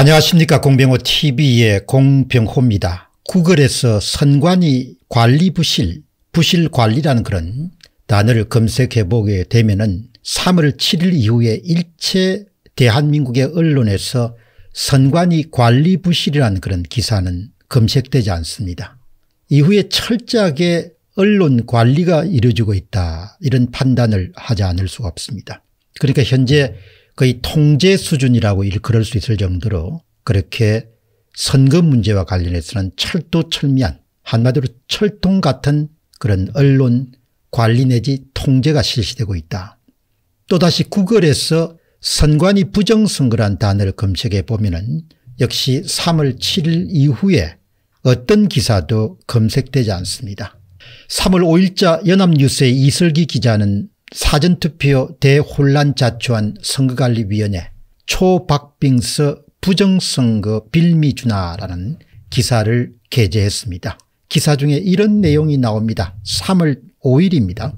안녕하십니까 공병호TV의 공병호입니다. 구글에서 선관위 관리 부실, 부실 관리라는 그런 단어를 검색해보게 되면 은 3월 7일 이후에 일체 대한민국의 언론에서 선관위 관리 부실이라는 그런 기사는 검색되지 않습니다. 이후에 철저하게 언론 관리가 이루어지고 있다 이런 판단을 하지 않을 수가 없습니다. 그러니까 현재 음. 거의 통제 수준이라고 일컬을 수 있을 정도로 그렇게 선거 문제와 관련해서는 철도철미한 한마디로 철통 같은 그런 언론 관리 내지 통제가 실시되고 있다. 또다시 구글에서 선관위 부정선거란 단어를 검색해 보면 역시 3월 7일 이후에 어떤 기사도 검색되지 않습니다. 3월 5일자 연합뉴스의 이슬기 기자는 사전투표 대혼란 자초한 선거관리위원회 초박빙서 부정선거 빌미주나라는 기사를 게재했습니다. 기사 중에 이런 내용이 나옵니다. 3월 5일입니다.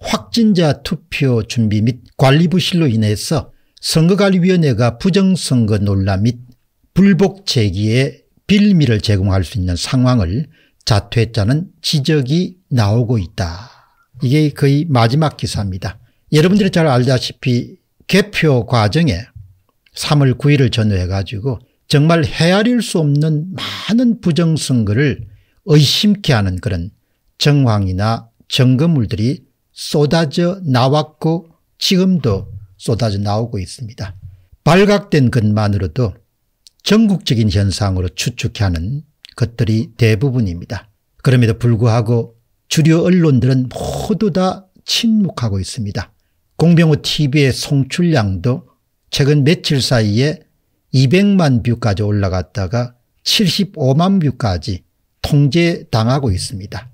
확진자 투표 준비 및 관리 부실로 인해서 선거관리위원회가 부정선거 논란 및 불복 제기에 빌미를 제공할 수 있는 상황을 자퇴했는 지적이 나오고 있다. 이게 거의 마지막 기사입니다. 여러분들이 잘 알다시피 개표 과정에 3월 9일을 전후해 가지고 정말 헤아릴 수 없는 많은 부정선거를 의심케 하는 그런 정황이나 증거물들이 쏟아져 나왔고 지금도 쏟아져 나오고 있습니다. 발각된 것만으로도 전국적인 현상으로 추측하는 것들이 대부분입니다. 그럼에도 불구하고 주류 언론들은 모두 다 침묵하고 있습니다. 공병호 TV의 송출량도 최근 며칠 사이에 200만 뷰까지 올라갔다가 75만 뷰까지 통제당하고 있습니다.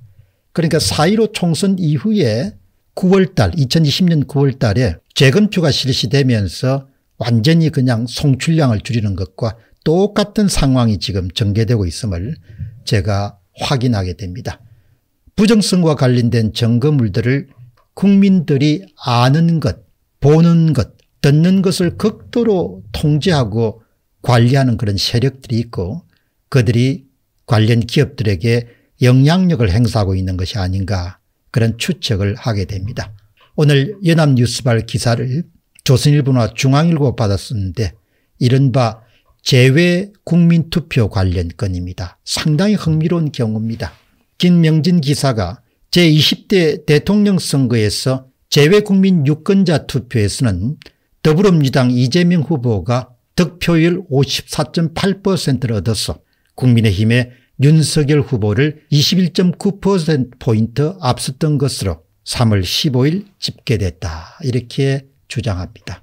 그러니까 4.15 총선 이후에 9월달 2020년 9월달에 재건표가 실시되면서 완전히 그냥 송출량을 줄이는 것과 똑같은 상황이 지금 전개되고 있음을 제가 확인하게 됩니다. 부정성과 관련된 증거물들을 국민들이 아는 것, 보는 것, 듣는 것을 극도로 통제하고 관리하는 그런 세력들이 있고 그들이 관련 기업들에게 영향력을 행사하고 있는 것이 아닌가 그런 추측을 하게 됩니다. 오늘 연합뉴스발 기사를 조선일보나 중앙일보 받았었는데 이른바 재외 국민투표 관련 건입니다. 상당히 흥미로운 경우입니다. 김명진 기사가 제20대 대통령 선거에서 제외국민 유권자 투표에서는 더불어민주당 이재명 후보가 득표율 54.8%를 얻어서 국민의힘의 윤석열 후보를 21.9%포인트 앞섰던 것으로 3월 15일 집계됐다 이렇게 주장합니다.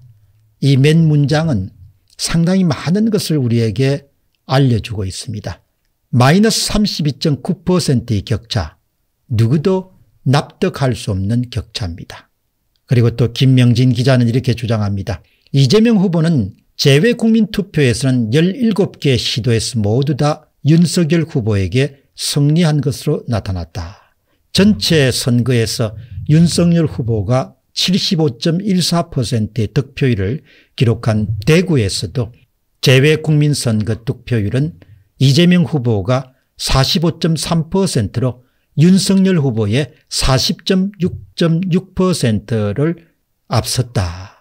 이 맨 문장은 상당히 많은 것을 우리에게 알려주고 있습니다. 마이너스 32.9%의 격차 누구도 납득할 수 없는 격차입니다. 그리고 또 김명진 기자는 이렇게 주장합니다. 이재명 후보는 재외 국민투표에서는 1 7개 시도에서 모두 다 윤석열 후보에게 승리한 것으로 나타났다. 전체 선거에서 윤석열 후보가 75.14%의 득표율을 기록한 대구에서도 재외국민선거 득표율은 이재명 후보가 45.3%로 윤석열 후보의 40.6.6%를 앞섰다.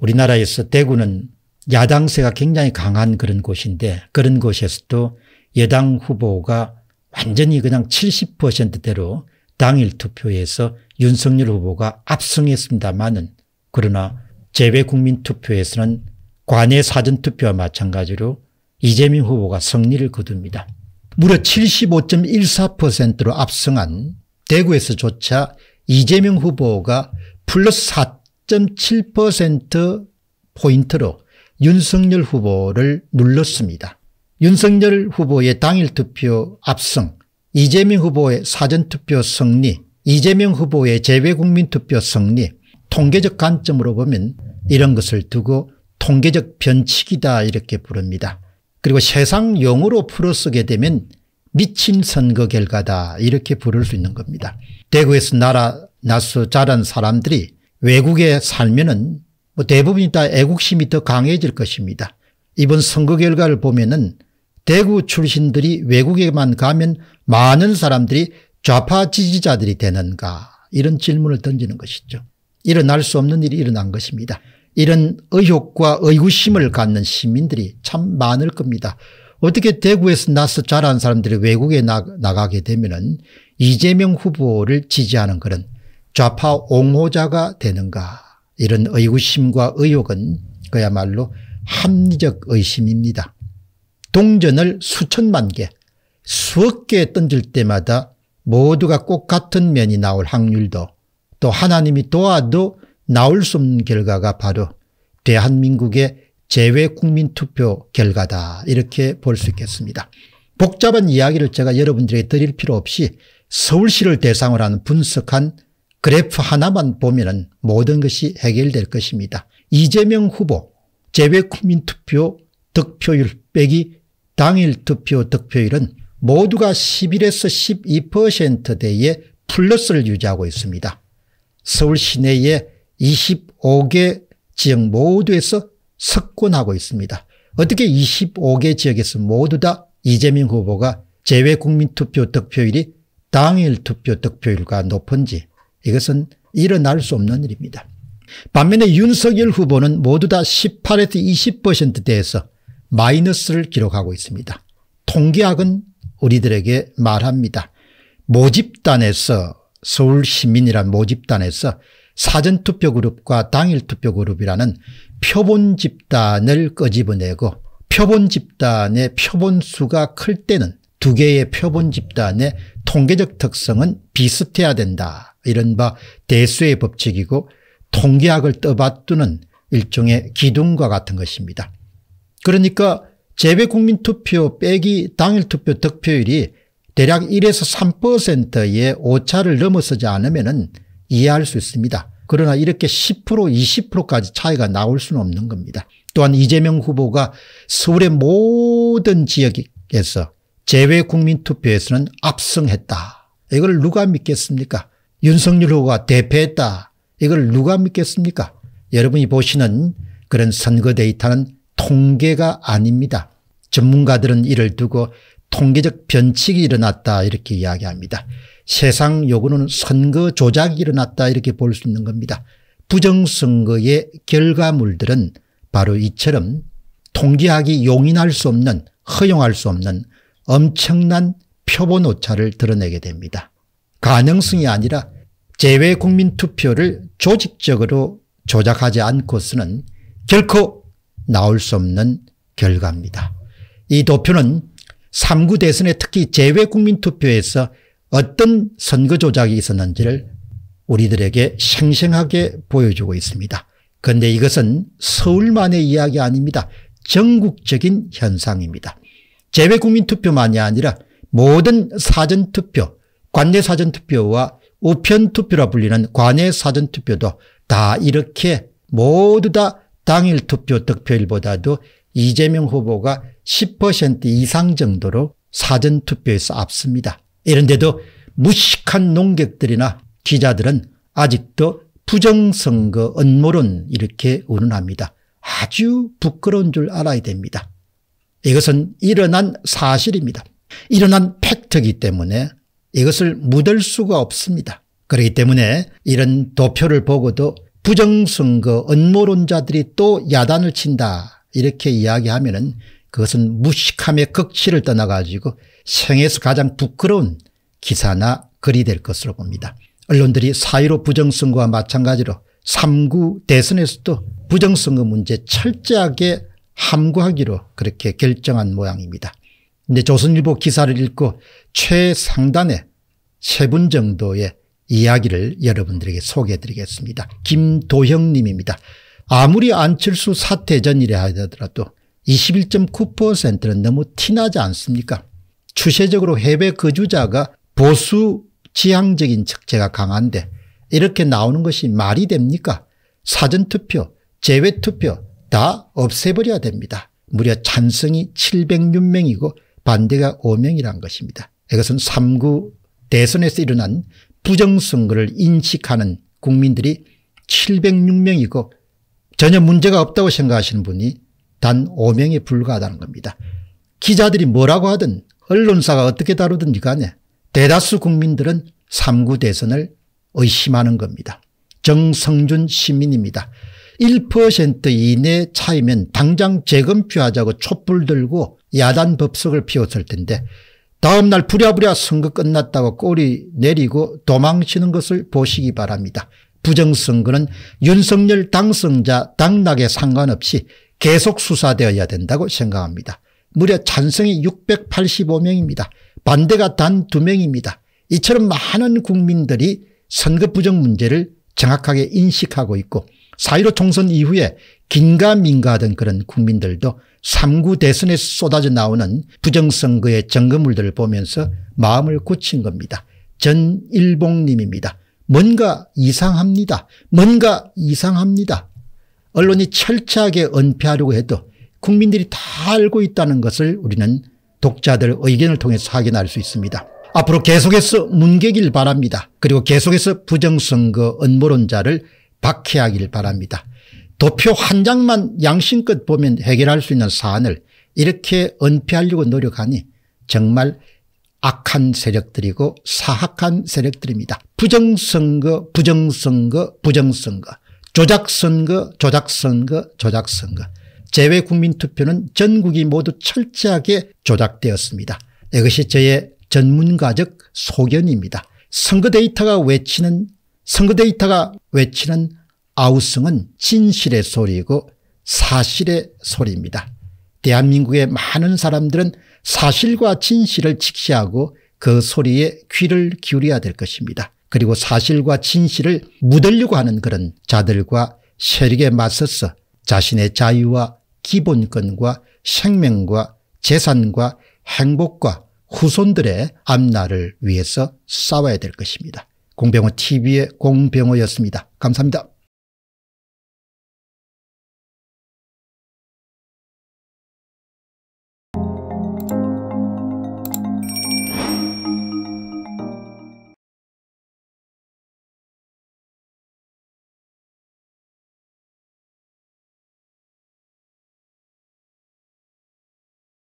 우리나라에서 대구는 야당세가 굉장히 강한 그런 곳인데 그런 곳에서도 여당 후보가 완전히 그냥 70%대로 당일 투표에서 윤석열 후보가 압승했습니다만은 그러나 재외국민 투표에서는 관외 사전투표와 마찬가지로 이재명 후보가 승리를 거둡니다. 무려 75.14%로 압승한 대구에서조차 이재명 후보가 플러스 4.7%포인트로 윤석열 후보를 눌렀습니다. 윤석열 후보의 당일 투표 압승, 이재명 후보의 사전투표 승리, 이재명 후보의 재외국민투표 승리, 통계적 관점으로 보면 이런 것을 두고 통계적 변칙이다 이렇게 부릅니다. 그리고 세상 용어로 풀어쓰게 되면 미친 선거 결과다 이렇게 부를 수 있는 겁니다. 대구에서 나라 나서 자란 사람들이 외국에 살면은 뭐 대부분이 다 애국심이 더 강해질 것입니다. 이번 선거 결과를 보면은 대구 출신들이 외국에만 가면 많은 사람들이 좌파 지지자들이 되는가 이런 질문을 던지는 것이죠. 일어날 수 없는 일이 일어난 것입니다. 이런 의혹과 의구심을 갖는 시민들이 참 많을 겁니다. 어떻게 대구에서 나서 자란 사람들이 외국에 나, 나가게 되면 은 이재명 후보를 지지하는 그런 좌파 옹호자가 되는가 이런 의구심과 의혹은 그야말로 합리적 의심입니다. 동전을 수천만 개 수억 개 던질 때마다 모두가 꼭 같은 면이 나올 확률도 또 하나님이 도와도 나올 수 없는 결과가 바로 대한민국의 재외국민투표 결과다 이렇게 볼 수 있겠습니다. 복잡한 이야기를 제가 여러분들에게 드릴 필요 없이 서울시를 대상으로 하는 분석한 그래프 하나만 보면 은 모든 것이 해결될 것입니다. 이재명 후보 재외국민투표 득표율 빼기 당일 투표 득표율은 모두가 11에서 12%대의 플러스를 유지하고 있습니다. 서울 시내에 25개 지역 모두에서 석권하고 있습니다. 어떻게 25개 지역에서 모두 다 이재명 후보가 제외 국민투표 득표율이 당일 투표 득표율과 높은지 이것은 일어날 수 없는 일입니다. 반면에 윤석열 후보는 모두 다 18에서 20%대에서 마이너스를 기록하고 있습니다. 통계학은 우리들에게 말합니다. 모집단에서 서울시민이란 모집단에서 사전투표그룹과 당일투표그룹이라는 표본 집단을 꺼집어내고 표본 집단의 표본 수가 클 때는 두 개의 표본 집단의 통계적 특성은 비슷해야 된다. 이런 바 대수의 법칙이고 통계학을 떠받드는 일종의 기둥과 같은 것입니다. 그러니까 재외국민투표 빼기 당일투표 득표율이 대략 1에서 3%의 오차를 넘어서지 않으면 이해할 수 있습니다. 그러나 이렇게 10% 20%까지 차이가 나올 수는 없는 겁니다. 또한 이재명 후보가 서울의 모든 지역에서 제외 국민투표에서는 압승했다. 이걸 누가 믿겠습니까? 윤석열 후보가 대패했다. 이걸 누가 믿겠습니까? 여러분이 보시는 그런 선거 데이터는 통계가 아닙니다. 전문가들은 이를 두고 통계적 변칙이 일어났다 이렇게 이야기합니다. 세상 요구는 선거 조작이 일어났다 이렇게 볼 수 있는 겁니다. 부정선거의 결과물들은 바로 이처럼 통제하기 용인할 수 없는 허용할 수 없는 엄청난 표본 오차를 드러내게 됩니다. 가능성이 아니라 재외국민 투표를 조직적으로 조작하지 않고서는 결코 나올 수 없는 결과입니다. 이 도표는 3구 대선에 특히 재외국민 투표에서 어떤 선거 조작이 있었는지를 우리들에게 생생하게 보여주고 있습니다. 그런데 이것은 서울만의 이야기 아닙니다. 전국적인 현상입니다. 재외국민 투표만이 아니라 모든 사전투표, 관내 사전투표와 우편투표라 불리는 관내 사전투표도 다 이렇게 모두 다 당일 투표 득표율보다도 이재명 후보가 10% 이상 정도로 사전투표에서 앞섭니다. 이런데도 무식한 농객들이나 기자들은 아직도 부정선거 음모론 이렇게 운운합니다. 아주 부끄러운 줄 알아야 됩니다. 이것은 일어난 사실입니다. 일어난 팩트이기 때문에 이것을 묻을 수가 없습니다. 그렇기 때문에 이런 도표를 보고도 부정선거 음모론자들이 또 야단을 친다 이렇게 이야기하면 은 그것은 무식함의 극치를 떠나가지고 생에서 가장 부끄러운 기사나 글이 될 것으로 봅니다. 언론들이 사의로 부정선거와 마찬가지로 3구 대선에서도 부정선거 문제 철저하게 함구하기로 그렇게 결정한 모양입니다. 근데 조선일보 기사를 읽고 최상단에 세 분 정도의 이야기를 여러분들에게 소개해 드리겠습니다. 김도형 님입니다. 아무리 안철수 사퇴 전이라 하더라도 21.9%는 너무 티나지 않습니까? 추세적으로 해외 거주자가 보수 지향적인 적재가 강한데 이렇게 나오는 것이 말이 됩니까? 사전투표, 재외투표 다 없애버려야 됩니다. 무려 찬성이 706명이고 반대가 5명이란 것입니다. 이것은 3구 대선에서 일어난 부정선거를 인식하는 국민들이 706명이고 전혀 문제가 없다고 생각하시는 분이 단 5명에 불과하다는 겁니다. 기자들이 뭐라고 하든 언론사가 어떻게 다루든지 간에 대다수 국민들은 3구 대선을 의심하는 겁니다. 정성준 시민입니다. 1% 이내 차이면 당장 재검표하자고 촛불 들고 야단 법석을 피웠을 텐데 다음날 부랴부랴 선거 끝났다고 꼬리 내리고 도망치는 것을 보시기 바랍니다. 부정선거는 윤석열 당선자 당락에 상관없이 계속 수사되어야 된다고 생각합니다. 무려 찬성이 685명입니다. 반대가 단 2명입니다. 이처럼 많은 국민들이 선거 부정 문제를 정확하게 인식하고 있고 사1로 총선 이후에 긴가민가 하던 그런 국민들도 3구 대선에 쏟아져 나오는 부정선거의 점거물들을 보면서 마음을 굳힌 겁니다. 전일봉님입니다. 뭔가 이상합니다. 뭔가 이상합니다. 언론이 철저하게 은폐하려고 해도 국민들이 다 알고 있다는 것을 우리는 독자들 의견을 통해서 확인할 수 있습니다. 앞으로 계속해서 문개길 바랍니다. 그리고 계속해서 부정선거 언모론자를 박해하길 바랍니다. 도표 한 장만 양심껏 보면 해결할 수 있는 사안을 이렇게 은폐하려고 노력하니 정말 악한 세력들이고 사악한 세력들입니다. 부정선거 부정선거 부정선거 조작선거, 조작선거, 조작선거. 재외 국민투표는 전국이 모두 철저하게 조작되었습니다. 이것이 저의 전문가적 소견입니다. 선거 데이터가 외치는 선거 데이터가 외치는 아우성은 진실의 소리고 사실의 소리입니다. 대한민국의 많은 사람들은 사실과 진실을 직시하고 그 소리에 귀를 기울여야 될 것입니다. 그리고 사실과 진실을 묻으려고 하는 그런 자들과 세력에 맞서서 자신의 자유와 기본권과 생명과 재산과 행복과 후손들의 앞날을 위해서 싸워야 될 것입니다. 공병호 TV의 공병호였습니다. 감사합니다.